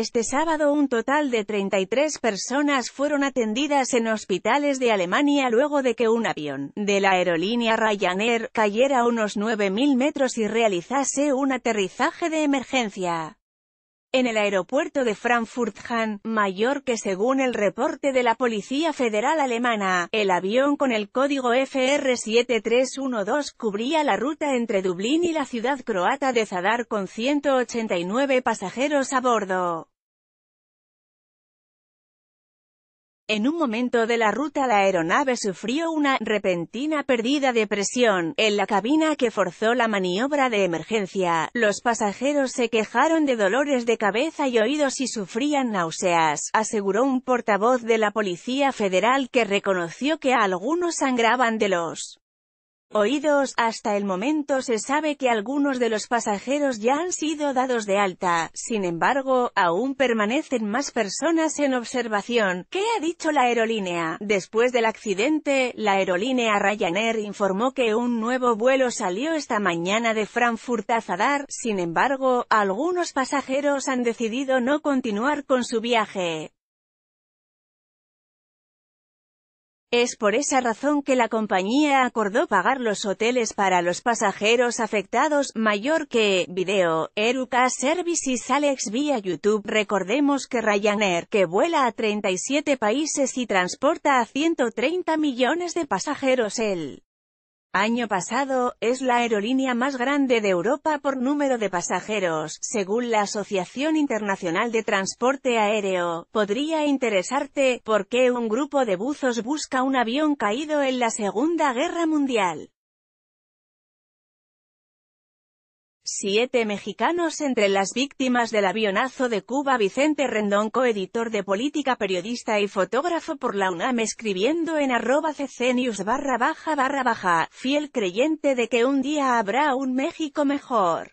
Este sábado un total de 33 personas fueron atendidas en hospitales de Alemania luego de que un avión de la aerolínea Ryanair cayera a unos 9.000 metros y realizase un aterrizaje de emergencia en el aeropuerto de Frankfurt-Hahn, que según el reporte de la Policía Federal Alemana, el avión con el código FR7312 cubría la ruta entre Dublín y la ciudad croata de Zadar con 189 pasajeros a bordo. En un momento de la ruta la aeronave sufrió una repentina pérdida de presión en la cabina que forzó la maniobra de emergencia. Los pasajeros se quejaron de dolores de cabeza y oídos y sufrían náuseas, aseguró un portavoz de la Policía Federal que reconoció que algunos sangraban de los oídos, hasta el momento se sabe que algunos de los pasajeros ya han sido dados de alta, sin embargo, aún permanecen más personas en observación. ¿Qué ha dicho la aerolínea? Después del accidente, la aerolínea Ryanair informó que un nuevo vuelo salió esta mañana de Frankfurt a Zadar, sin embargo, algunos pasajeros han decidido no continuar con su viaje. Es por esa razón que la compañía acordó pagar los hoteles para los pasajeros afectados, mayor que, video, Eruca Services Alex vía YouTube. Recordemos que Ryanair, que vuela a 37 países y transporta a 130 millones de pasajeros el año pasado, es la aerolínea más grande de Europa por número de pasajeros, según la Asociación Internacional de Transporte Aéreo. Podría interesarte, ¿por qué un grupo de buzos busca un avión caído en la Segunda Guerra Mundial? Siete mexicanos entre las víctimas del avionazo de Cuba Vicente Rendón coeditor de política periodista y fotógrafo por la UNAM escribiendo en arroba cecenius barra baja barra baja, fiel creyente de que un día habrá un México mejor.